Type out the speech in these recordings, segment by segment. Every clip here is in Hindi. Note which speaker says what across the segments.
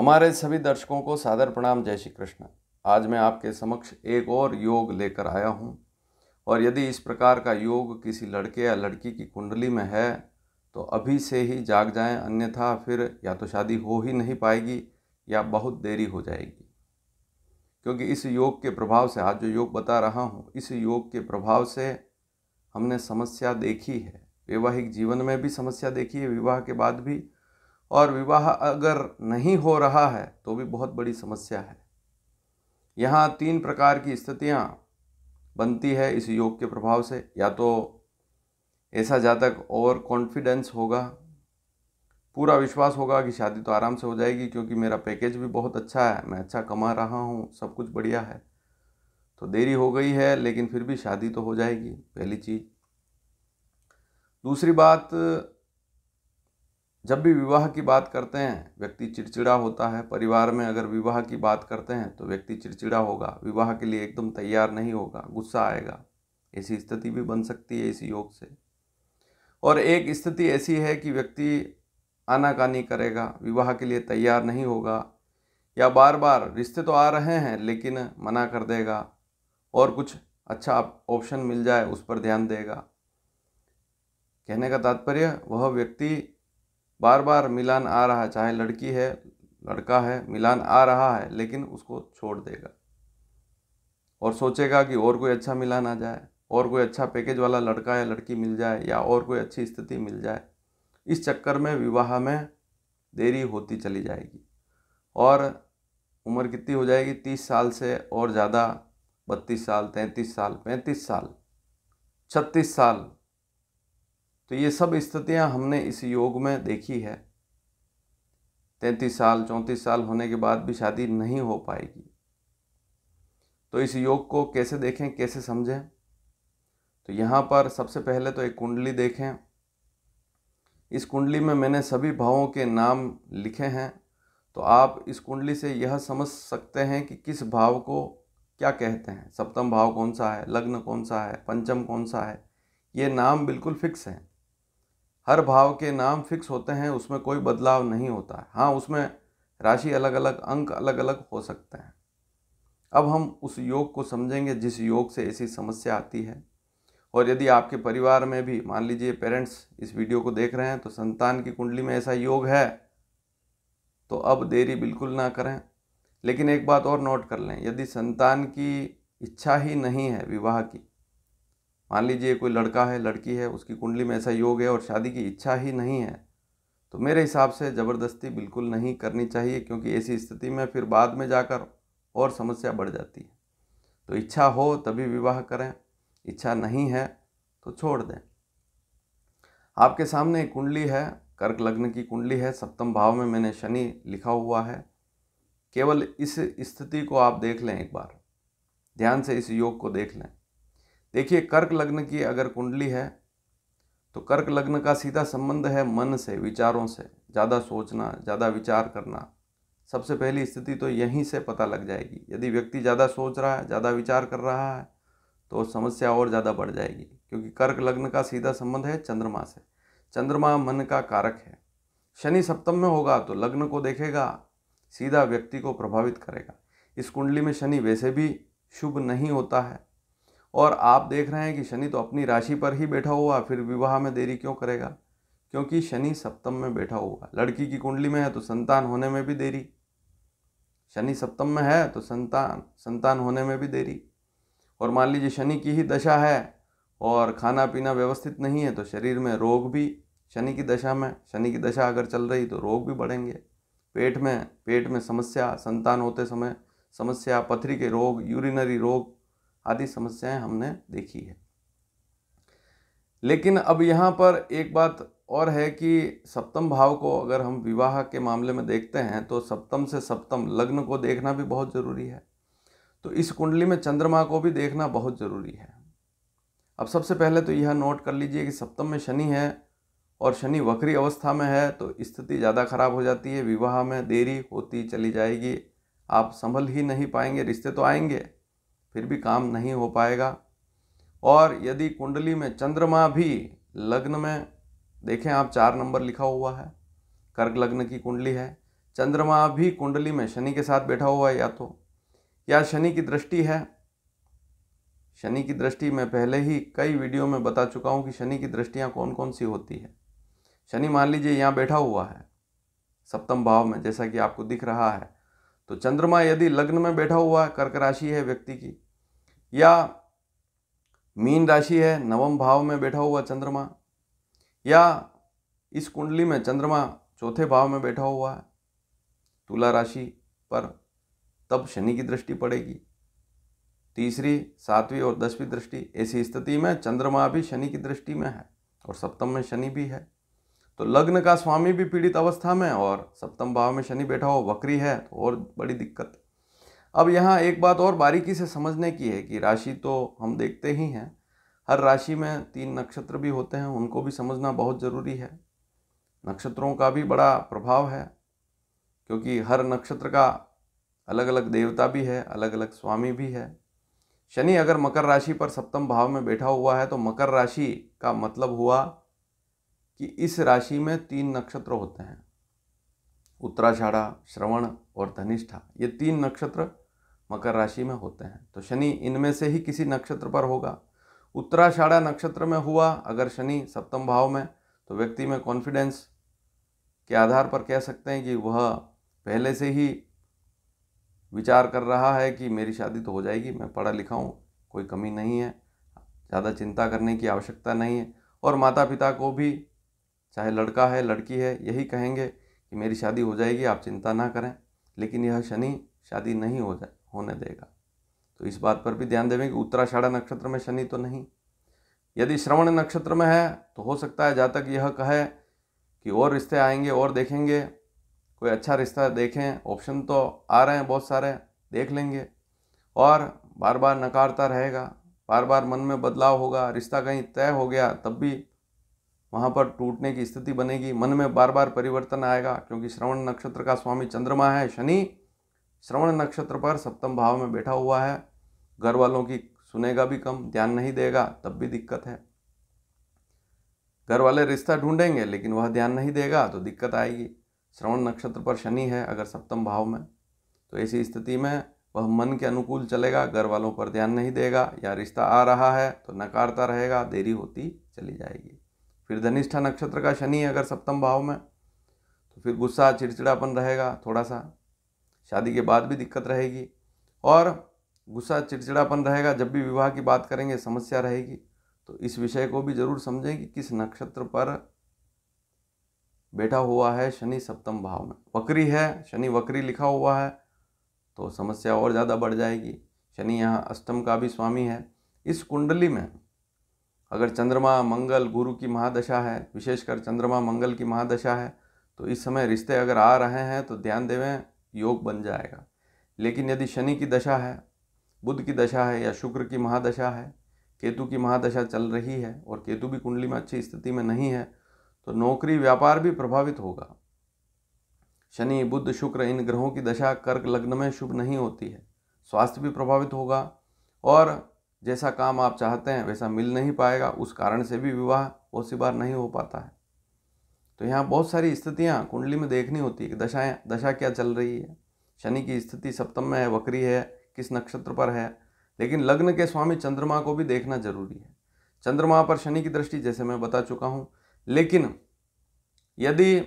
Speaker 1: हमारे सभी दर्शकों को सादर प्रणाम जय श्री कृष्ण आज मैं आपके समक्ष एक और योग लेकर आया हूँ और यदि इस प्रकार का योग किसी लड़के या लड़की की कुंडली में है तो अभी से ही जाग जाएं अन्यथा फिर या तो शादी हो ही नहीं पाएगी या बहुत देरी हो जाएगी क्योंकि इस योग के प्रभाव से आज जो योग बता रहा हूँ इस योग के प्रभाव से हमने समस्या देखी है वैवाहिक जीवन में भी समस्या देखी है विवाह के बाद भी और विवाह अगर नहीं हो रहा है तो भी बहुत बड़ी समस्या है यहाँ तीन प्रकार की स्थितियाँ बनती है इस योग के प्रभाव से या तो ऐसा जातक ओवर कॉन्फिडेंस होगा पूरा विश्वास होगा कि शादी तो आराम से हो जाएगी क्योंकि मेरा पैकेज भी बहुत अच्छा है मैं अच्छा कमा रहा हूँ सब कुछ बढ़िया है तो देरी हो गई है लेकिन फिर भी शादी तो हो जाएगी पहली चीज़ दूसरी बात जब भी विवाह की बात करते हैं व्यक्ति चिड़चिड़ा होता है परिवार में अगर विवाह की बात करते हैं तो व्यक्ति चिड़चिड़ा होगा विवाह के लिए एकदम तैयार नहीं होगा गुस्सा आएगा ऐसी स्थिति भी बन सकती है इस योग से और एक स्थिति ऐसी है कि व्यक्ति आनाकानी करेगा विवाह के लिए तैयार नहीं होगा या बार बार रिश्ते तो आ रहे हैं लेकिन मना कर देगा और कुछ अच्छा ऑप्शन मिल जाए उस पर ध्यान देगा कहने का तात्पर्य वह व्यक्ति बार बार मिलान आ रहा है चाहे लड़की है लड़का है मिलान आ रहा है लेकिन उसको छोड़ देगा और सोचेगा कि और कोई अच्छा मिलान आ जाए और कोई अच्छा पैकेज वाला लड़का या लड़की मिल जाए या और कोई अच्छी स्थिति मिल जाए इस चक्कर में विवाह में देरी होती चली जाएगी और उम्र कितनी हो जाएगी तीस साल से और ज़्यादा बत्तीस साल तैंतीस साल पैंतीस साल छत्तीस साल तो ये सब स्थितियां हमने इस योग में देखी है तैंतीस साल चौंतीस साल होने के बाद भी शादी नहीं हो पाएगी तो इस योग को कैसे देखें कैसे समझें तो यहाँ पर सबसे पहले तो एक कुंडली देखें इस कुंडली में मैंने सभी भावों के नाम लिखे हैं तो आप इस कुंडली से यह समझ सकते हैं कि किस भाव को क्या कहते हैं सप्तम भाव कौन सा है लग्न कौन सा है पंचम कौन सा है ये नाम बिल्कुल फिक्स हैं हर भाव के नाम फिक्स होते हैं उसमें कोई बदलाव नहीं होता है हाँ उसमें राशि अलग अलग अंक अलग अलग हो सकते हैं अब हम उस योग को समझेंगे जिस योग से ऐसी समस्या आती है और यदि आपके परिवार में भी मान लीजिए पेरेंट्स इस वीडियो को देख रहे हैं तो संतान की कुंडली में ऐसा योग है तो अब देरी बिल्कुल ना करें लेकिन एक बात और नोट कर लें यदि संतान की इच्छा ही नहीं है विवाह की मान लीजिए कोई लड़का है लड़की है उसकी कुंडली में ऐसा योग है और शादी की इच्छा ही नहीं है तो मेरे हिसाब से ज़बरदस्ती बिल्कुल नहीं करनी चाहिए क्योंकि ऐसी स्थिति में फिर बाद में जाकर और समस्या बढ़ जाती है तो इच्छा हो तभी विवाह करें इच्छा नहीं है तो छोड़ दें आपके सामने एक कुंडली है कर्क लग्न की कुंडली है सप्तम भाव में मैंने शनि लिखा हुआ है केवल इस स्थिति को आप देख लें एक बार ध्यान से इस योग को देख लें देखिए कर्क लग्न की अगर कुंडली है तो कर्क लग्न का सीधा संबंध है मन से विचारों से ज़्यादा सोचना ज़्यादा विचार करना सबसे पहली स्थिति तो यहीं से पता लग जाएगी यदि व्यक्ति ज़्यादा सोच रहा है ज़्यादा विचार कर रहा है तो समस्या और ज़्यादा बढ़ जाएगी क्योंकि कर्क लग्न का सीधा संबंध है चंद्रमा से चंद्रमा मन का कारक है शनि सप्तम में होगा तो लग्न को देखेगा सीधा व्यक्ति को प्रभावित करेगा इस कुंडली में शनि वैसे भी शुभ नहीं होता है और आप देख रहे हैं कि शनि तो अपनी राशि पर ही बैठा हुआ फिर विवाह में देरी क्यों करेगा क्योंकि शनि सप्तम में बैठा हुआ लड़की की कुंडली में है तो संतान होने में भी देरी शनि सप्तम में है तो संतान संतान होने में भी देरी और मान लीजिए शनि की ही दशा है और खाना पीना व्यवस्थित नहीं है तो शरीर में रोग भी शनि की दशा में शनि की दशा अगर चल रही तो रोग भी बढ़ेंगे पेट में पेट में समस्या संतान होते समय समस्या पथरी के रोग यूरिनरी रोग आदि समस्याएं हमने देखी है लेकिन अब यहाँ पर एक बात और है कि सप्तम भाव को अगर हम विवाह के मामले में देखते हैं तो सप्तम से सप्तम लग्न को देखना भी बहुत ज़रूरी है तो इस कुंडली में चंद्रमा को भी देखना बहुत ज़रूरी है अब सबसे पहले तो यह नोट कर लीजिए कि सप्तम में शनि है और शनि वक्री अवस्था में है तो स्थिति ज़्यादा खराब हो जाती है विवाह में देरी होती चली जाएगी आप संभल ही नहीं पाएंगे रिश्ते तो आएंगे फिर भी काम नहीं हो पाएगा और यदि कुंडली में चंद्रमा भी लग्न में देखें आप चार नंबर लिखा हुआ है कर्क लग्न की कुंडली है चंद्रमा भी कुंडली में शनि के साथ बैठा हुआ है या तो या शनि की दृष्टि है शनि की दृष्टि मैं पहले ही कई वीडियो में बता चुका हूँ कि शनि की दृष्टियाँ कौन कौन सी होती है शनि मान लीजिए यहाँ बैठा हुआ है सप्तम भाव में जैसा कि आपको दिख रहा है तो चंद्रमा यदि लग्न में बैठा हुआ है कर्क राशि है व्यक्ति की या मीन राशि है नवम भाव में बैठा हुआ चंद्रमा या इस कुंडली में चंद्रमा चौथे भाव में बैठा हुआ है तुला राशि पर तब शनि की दृष्टि पड़ेगी तीसरी सातवीं और दसवीं दृष्टि ऐसी स्थिति में चंद्रमा भी शनि की दृष्टि में है और सप्तम में शनि भी है तो लग्न का स्वामी भी पीड़ित अवस्था में और सप्तम भाव में शनि बैठा हो वक्री है तो और बड़ी दिक्कत अब यहाँ एक बात और बारीकी से समझने की है कि राशि तो हम देखते ही हैं हर राशि में तीन नक्षत्र भी होते हैं उनको भी समझना बहुत ज़रूरी है नक्षत्रों का भी बड़ा प्रभाव है क्योंकि हर नक्षत्र का अलग अलग देवता भी है अलग अलग स्वामी भी है शनि अगर मकर राशि पर सप्तम भाव में बैठा हुआ है तो मकर राशि का मतलब हुआ कि इस राशि में तीन नक्षत्र होते हैं उत्तराषाढ़ा श्रवण और धनिष्ठा ये तीन नक्षत्र मकर राशि में होते हैं तो शनि इनमें से ही किसी नक्षत्र पर होगा उत्तराषाढ़ा नक्षत्र में हुआ अगर शनि सप्तम भाव में तो व्यक्ति में कॉन्फिडेंस के आधार पर कह सकते हैं कि वह पहले से ही विचार कर रहा है कि मेरी शादी तो हो जाएगी मैं पढ़ा लिखा हूँ कोई कमी नहीं है ज़्यादा चिंता करने की आवश्यकता नहीं है और माता पिता को भी चाहे लड़का है लड़की है यही कहेंगे कि मेरी शादी हो जाएगी आप चिंता ना करें लेकिन यह शनि शादी नहीं हो जाए होने देगा तो इस बात पर भी ध्यान देवें कि उत्तराषाढ़ा नक्षत्र में शनि तो नहीं यदि श्रवण नक्षत्र में है तो हो सकता है जहाँ तक यह कहे कि और रिश्ते आएंगे और देखेंगे कोई अच्छा रिश्ता देखें ऑप्शन तो आ रहे हैं बहुत सारे देख लेंगे और बार बार नकारता रहेगा बार बार मन में बदलाव होगा रिश्ता कहीं तय हो गया तब भी वहाँ पर टूटने की स्थिति बनेगी मन में बार बार परिवर्तन आएगा क्योंकि श्रवण नक्षत्र का स्वामी चंद्रमा है शनि श्रवण नक्षत्र पर सप्तम भाव में बैठा हुआ है घर वालों की सुनेगा भी कम ध्यान नहीं देगा तब भी दिक्कत है घर वाले रिश्ता ढूंढेंगे लेकिन वह ध्यान नहीं देगा तो दिक्कत आएगी श्रवण नक्षत्र पर शनि है अगर सप्तम भाव में तो ऐसी स्थिति में वह मन के अनुकूल चलेगा घर वालों पर ध्यान नहीं देगा या रिश्ता आ रहा है तो नकारता रहेगा देरी होती चली जाएगी फिर धनिष्ठा नक्षत्र का शनि अगर सप्तम भाव में तो फिर गुस्सा चिड़चिड़ापन रहेगा थोड़ा सा शादी के बाद भी दिक्कत रहेगी और गुस्सा चिड़चिड़ापन रहेगा जब भी विवाह की बात करेंगे समस्या रहेगी तो इस विषय को भी जरूर समझें कि किस नक्षत्र पर बैठा हुआ है शनि सप्तम भाव में वक्री है शनि वक्री लिखा हुआ है तो समस्या और ज़्यादा बढ़ जाएगी शनि यहाँ अष्टम का भी स्वामी है इस कुंडली में अगर चंद्रमा मंगल गुरु की महादशा है विशेषकर चंद्रमा मंगल की महादशा है तो इस समय रिश्ते अगर आ रहे हैं तो ध्यान देवें योग बन जाएगा लेकिन यदि शनि की दशा है बुध की दशा है या शुक्र की महादशा है केतु की महादशा चल रही है और केतु भी कुंडली में अच्छी स्थिति में नहीं है तो नौकरी व्यापार भी प्रभावित होगा शनि बुद्ध शुक्र इन ग्रहों की दशा कर्क लग्न में शुभ नहीं होती है स्वास्थ्य भी प्रभावित होगा और जैसा काम आप चाहते हैं वैसा मिल नहीं पाएगा उस कारण से भी विवाह बहुत सी बार नहीं हो पाता है तो यहाँ बहुत सारी स्थितियाँ कुंडली में देखनी होती है कि दशाएँ दशा क्या चल रही है शनि की स्थिति सप्तम में है वक्री है किस नक्षत्र पर है लेकिन लग्न के स्वामी चंद्रमा को भी देखना जरूरी है चंद्रमा पर शनि की दृष्टि जैसे मैं बता चुका हूँ लेकिन यदि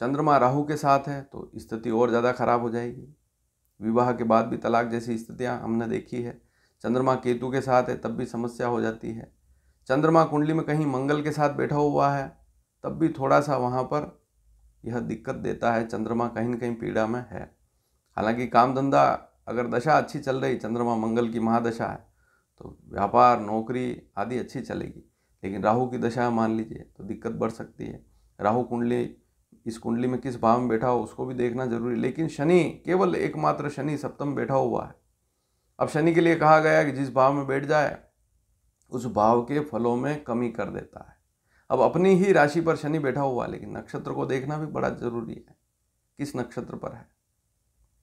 Speaker 1: चंद्रमा राहु के साथ है तो स्थिति और ज़्यादा खराब हो जाएगी विवाह के बाद भी तलाक जैसी स्थितियाँ हमने देखी है चंद्रमा केतु के साथ है तब भी समस्या हो जाती है चंद्रमा कुंडली में कहीं मंगल के साथ बैठा हुआ है तब भी थोड़ा सा वहाँ पर यह दिक्कत देता है चंद्रमा कहीं ना कहीं पीड़ा में है हालांकि काम धंधा अगर दशा अच्छी चल रही चंद्रमा मंगल की महादशा है तो व्यापार नौकरी आदि अच्छी चलेगी लेकिन राहु की दशा मान लीजिए तो दिक्कत बढ़ सकती है राहु कुंडली इस कुंडली में किस भाव में बैठा हो उसको भी देखना जरूरी लेकिन शनि केवल एकमात्र शनि सप्तम बैठा हुआ है अब शनि के लिए कहा गया कि जिस भाव में बैठ जाए उस भाव के फलों में कमी कर देता है अब अपनी ही राशि पर शनि बैठा हुआ लेकिन नक्षत्र को देखना भी बड़ा जरूरी है किस नक्षत्र पर है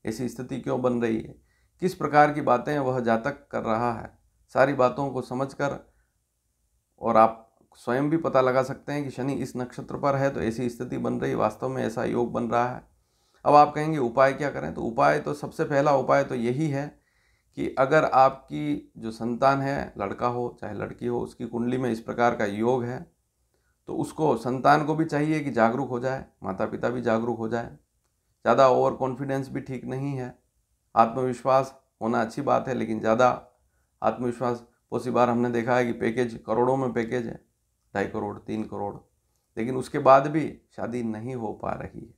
Speaker 1: ऐसी स्थिति क्यों बन रही है किस प्रकार की बातें वह जातक कर रहा है सारी बातों को समझकर और आप स्वयं भी पता लगा सकते हैं कि शनि इस नक्षत्र पर है तो ऐसी स्थिति बन रही वास्तव में ऐसा योग बन रहा है अब आप कहेंगे उपाय क्या करें तो उपाय तो सबसे पहला उपाय तो यही है कि अगर आपकी जो संतान है लड़का हो चाहे लड़की हो उसकी कुंडली में इस प्रकार का योग है तो उसको संतान को भी चाहिए कि जागरूक हो जाए माता पिता भी जागरूक हो जाए ज़्यादा ओवर कॉन्फिडेंस भी ठीक नहीं है आत्मविश्वास होना अच्छी बात है लेकिन ज़्यादा आत्मविश्वास उसी बार हमने देखा है कि पैकेज करोड़ों में पैकेज है ढाई करोड़ तीन करोड़ लेकिन उसके बाद भी शादी नहीं हो पा रही है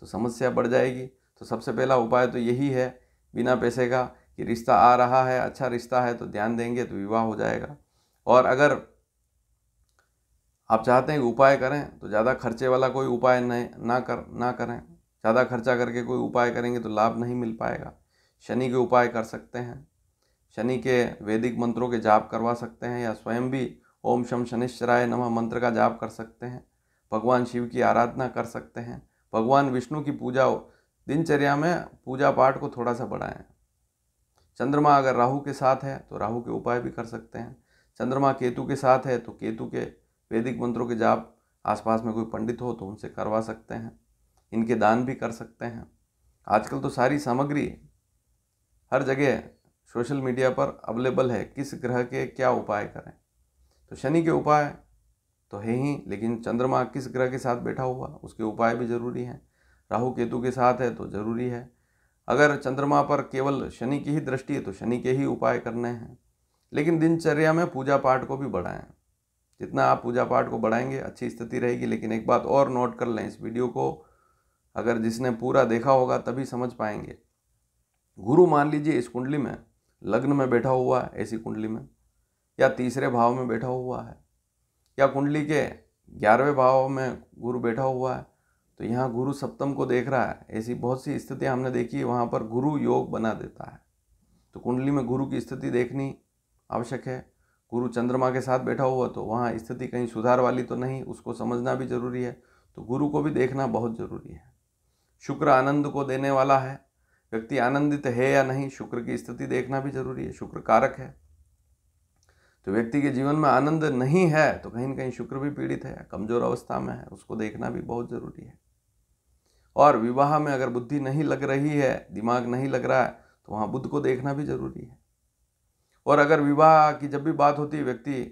Speaker 1: तो समस्या बढ़ जाएगी तो सबसे पहला उपाय तो यही है बिना पैसे का कि रिश्ता आ रहा है अच्छा रिश्ता है तो ध्यान देंगे तो विवाह हो जाएगा और अगर आप चाहते हैं उपाय करें तो ज़्यादा खर्चे वाला कोई उपाय नहीं ना कर ना करें ज़्यादा खर्चा करके कोई उपाय करेंगे तो लाभ नहीं मिल पाएगा शनि के उपाय कर सकते हैं शनि के वैदिक मंत्रों के जाप करवा सकते हैं या स्वयं भी ओम शम शनिश्चराय नमः मंत्र का जाप कर सकते हैं भगवान शिव की आराधना कर सकते हैं भगवान विष्णु की पूजा दिनचर्या में पूजा पाठ को थोड़ा सा बढ़ाएं चंद्रमा अगर राहु के साथ है तो राहु के उपाय भी कर सकते हैं चंद्रमा केतु के साथ है तो केतु के वैदिक मंत्रों के जाप आसपास में कोई पंडित हो तो उनसे करवा सकते हैं इनके दान भी कर सकते हैं आजकल तो सारी सामग्री हर जगह सोशल मीडिया पर अवेलेबल है किस ग्रह के क्या उपाय करें तो शनि के उपाय तो है ही लेकिन चंद्रमा किस ग्रह के साथ बैठा हुआ उसके उपाय भी ज़रूरी हैं राहु केतु के साथ है तो ज़रूरी है अगर चंद्रमा पर केवल शनि की ही दृष्टि है तो शनि के ही उपाय करने हैं लेकिन दिनचर्या में पूजा पाठ को भी बढ़ाएं जितना आप पूजा पाठ को बढ़ाएंगे अच्छी स्थिति रहेगी लेकिन एक बात और नोट कर लें इस वीडियो को अगर जिसने पूरा देखा होगा तभी समझ पाएंगे गुरु मान लीजिए इस कुंडली में लग्न में बैठा हुआ है ऐसी कुंडली में या तीसरे भाव में बैठा हुआ है या कुंडली के ग्यारहवें भाव में गुरु बैठा हुआ है तो यहाँ गुरु सप्तम को देख रहा है ऐसी बहुत सी स्थितियाँ हमने देखी है वहाँ पर गुरु योग बना देता है तो कुंडली में गुरु की स्थिति देखनी आवश्यक है गुरु चंद्रमा के साथ बैठा हुआ तो वहाँ स्थिति कहीं सुधार वाली तो नहीं उसको समझना भी जरूरी है तो गुरु को भी देखना बहुत जरूरी है शुक्र आनंद को देने वाला है व्यक्ति आनंदित है या नहीं शुक्र की स्थिति देखना भी जरूरी है शुक्र कारक है तो व्यक्ति के जीवन में आनंद नहीं है तो कहीं ना कहीं शुक्र भी पीड़ित है कमजोर अवस्था में है उसको देखना भी बहुत जरूरी है और विवाह में अगर बुद्धि नहीं लग रही है दिमाग नहीं लग रहा है तो वहाँ बुद्ध को देखना भी जरूरी है और अगर विवाह की जब भी बात होती है व्यक्ति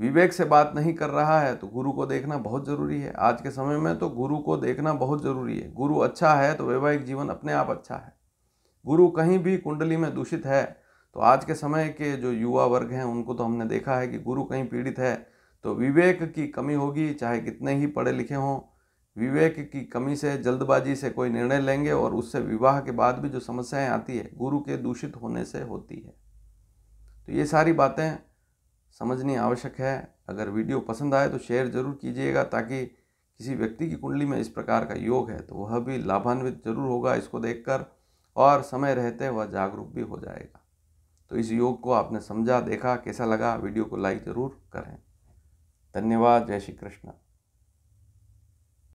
Speaker 1: विवेक से बात नहीं कर रहा है तो गुरु को देखना बहुत ज़रूरी है आज के समय में तो गुरु को देखना बहुत ज़रूरी है गुरु अच्छा है तो वैवाहिक जीवन अपने आप अच्छा है गुरु कहीं भी कुंडली में दूषित है तो आज के समय के जो युवा वर्ग हैं उनको तो हमने देखा है कि गुरु कहीं पीड़ित है तो विवेक की कमी होगी चाहे कितने ही पढ़े लिखे हों विवेक की कमी से जल्दबाजी से कोई निर्णय लेंगे और उससे विवाह के बाद भी जो समस्याएं आती है गुरु के दूषित होने से होती है तो ये सारी बातें समझनी आवश्यक है अगर वीडियो पसंद आए तो शेयर ज़रूर कीजिएगा ताकि किसी व्यक्ति की कुंडली में इस प्रकार का योग है तो वह भी लाभान्वित जरूर होगा इसको देखकर और समय रहते वह जागरूक भी हो जाएगा तो इस योग को आपने समझा देखा कैसा लगा वीडियो को लाइक ज़रूर करें धन्यवाद जय श्री कृष्ण